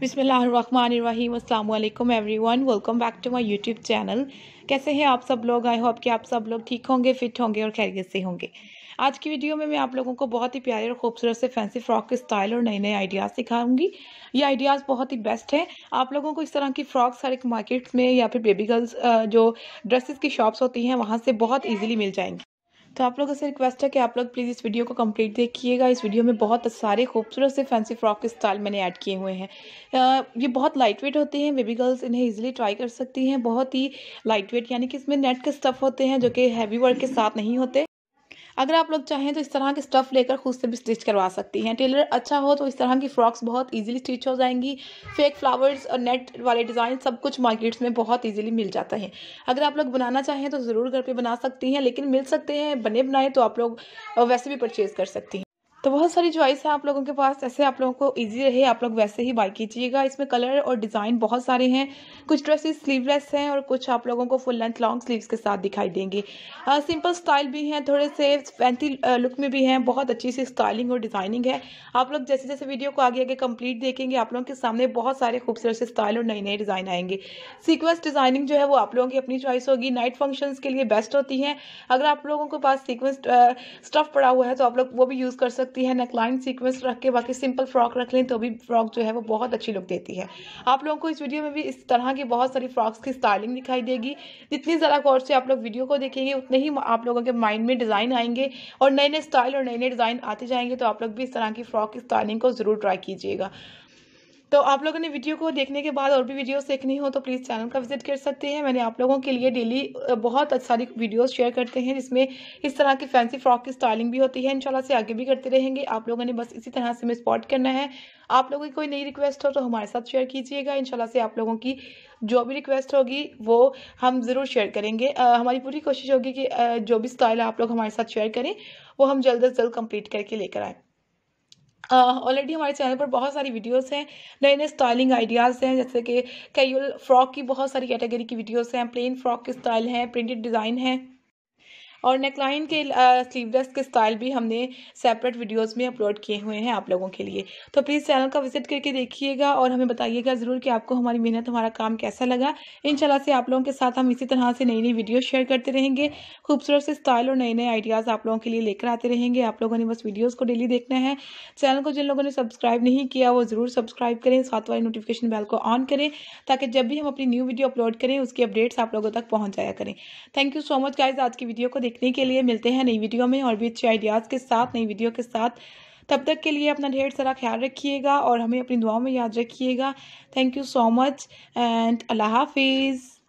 बिसमीम अल्लाम everyone welcome back to my YouTube channel कैसे हैं आप सब लोग आई होप कि आप सब लोग ठीक होंगे फिट होंगे और खैरियत से होंगे आज की वीडियो में मैं आप लोगों को बहुत ही प्यारे और खूबसूरत से फैंसी फ्रॉक के स्टाइल और नए नए आइडियाज़ सिखाऊंगी ये आइडियाज़ बहुत ही बेस्ट हैं आप लोगों को इस तरह की फ़्रॉक्स हर एक मार्केट में या फिर बेबी गर्ल्स जो ड्रेसेस की शॉप्स होती हैं वहाँ से बहुत ईजिली मिल जाएंगी तो आप लोगों से रिक्वेस्ट है कि आप लोग प्लीज़ इस वीडियो को कंप्लीट देखिएगा इस वीडियो में बहुत सारे खूबसूरत से फैंसी फ्रॉक के स्टाइल मैंने ऐड किए हुए हैं ये बहुत लाइट वेट होते हैं बेबी गर्ल्स इन्हें इजीली ट्राई कर सकती हैं बहुत ही लाइट वेट यानी कि इसमें नेट के स्टफ़ होते हैं जो कि हैवी वर्क के साथ नहीं होते अगर आप लोग चाहें तो इस तरह के स्टफ़ लेकर खुद से भी स्टिच करवा सकती हैं टेलर अच्छा हो तो इस तरह की फ़्रॉक्स बहुत ईजिली स्टिच हो जाएंगी फेक फ्लावर्स और नेट वाले डिज़ाइन सब कुछ मार्केट्स में बहुत ईजिली मिल जाता है अगर आप लोग बनाना चाहें तो ज़रूर घर पर बना सकती हैं लेकिन मिल सकते हैं बने बनाए तो आप लोग वैसे भी परचेज़ कर सकती हैं तो बहुत सारी चॉइस है आप लोगों के पास ऐसे आप लोगों को इजी रहे आप लोग वैसे ही बाई कीजिएगा इसमें कलर और डिज़ाइन बहुत सारे हैं कुछ ड्रेसेस स्लीवलेस हैं और कुछ आप लोगों को फुल लेंथ लॉन्ग स्लीव्स के साथ दिखाई देंगे सिंपल स्टाइल भी हैं थोड़े से फैंसी लुक में भी हैं बहुत अच्छी सी स्टाइलिंग और डिज़ाइनिंग है आप लोग जैसे जैसे वीडियो को आगे आगे कंप्लीट देखेंगे आप लोगों के सामने बहुत सारे खूबसूरत से स्टाइल और नए नए डिज़ाइन आएंगे सीक्वेंस डिज़ाइनिंग जो है वो आप लोगों की अपनी चॉइस होगी नाइट फंक्शन के लिए बेस्ट होती हैं अगर आप लोगों के पास सीक्वेंस स्टफ़ पड़ा हुआ है तो आप लोग वो भी यूज़ कर सकते सकती है नेकलाइन सीक्वेंस रख के बाकी सिंपल फ्रॉक रख लें तो भी फ्रॉक जो है वो बहुत अच्छी लुक देती है आप लोगों को इस वीडियो में भी इस तरह की बहुत सारी फ्रॉक्स की स्टाइलिंग दिखाई देगी जितनी ज़्यादा गौर से आप लोग वीडियो को देखेंगे उतने ही आप लोगों के माइंड में डिज़ाइन आएंगे और नए नए स्टाइल और नए नए डिज़ाइन आते जाएंगे तो आप लोग भी इस तरह की फ्रॉक की स्टाइलिंग को ज़रूर ट्राई कीजिएगा तो आप लोगों ने वीडियो को देखने के बाद और भी वीडियोस देखनी हो तो प्लीज़ चैनल का विजिट कर सकते हैं मैंने आप लोगों के लिए डेली बहुत सारी वीडियोस शेयर करते हैं जिसमें इस तरह की फैंसी फ्रॉक की स्टाइलिंग भी होती है इंशाल्लाह से आगे भी करते रहेंगे आप लोगों ने बस इसी तरह से हमें स्पॉट करना है आप लोगों की कोई नई रिक्वेस्ट हो तो हमारे साथ शेयर कीजिएगा इंशाल्लाह से आप लोगों की जो भी रिक्वेस्ट होगी वो हम ज़रूर शेयर करेंगे हमारी पूरी कोशिश होगी कि जो भी स्टाइल आप लोग हमारे साथ शेयर करें वो हम जल्द अज जल्द कम्प्लीट करके लेकर आएँ ऑलरेडी uh, हमारे चैनल पर बहुत सारी वीडियोस हैं नए नए स्टाइलिंग आइडियाज़ हैं जैसे कि कैल फ्रॉक की बहुत सारी कैटेगरी की वीडियोस हैं प्लेन फ्रॉक के स्टाइल हैं प्रिंटेड डिज़ाइन हैं और नेकलाइन के स्लीवलेस uh, के स्टाइल भी हमने सेपरेट वीडियोस में अपलोड किए हुए हैं आप लोगों के लिए तो प्लीज़ चैनल का विजिट करके देखिएगा और हमें बताइएगा ज़रूर कि आपको हमारी मेहनत हमारा काम कैसा लगा इन से आप लोगों के साथ हम इसी तरह से नई नई वीडियो शेयर करते रहेंगे खूबसूरत से स्टाइल और नए नए आइडियाज़ आप लोगों के लिए लेकर आते रहेंगे आप लोगों ने बस वीडियोज़ को डेली देखना है चैनल को जिन लोगों ने सब्सक्राइब नहीं किया वो ज़रूर सब्सक्राइब करें साथ वाले नोटिफिकेशन बेल को ऑन करें ताकि जब भी हम अपनी न्यू वीडियो अपलोड करें उसकी अपडेट्स आप लोगों तक पहुँच जाया करें thank you so much guys आज की वीडियो को देखने के लिए मिलते हैं नई वीडियो में और भी अच्छे आइडियाज़ के साथ नई वीडियो के साथ तब तक के लिए अपना ढेर सारा ख्याल रखिएगा और हमें अपनी दुआओं में याद रखिएगा thank you so much and अल्लाह हाफिज़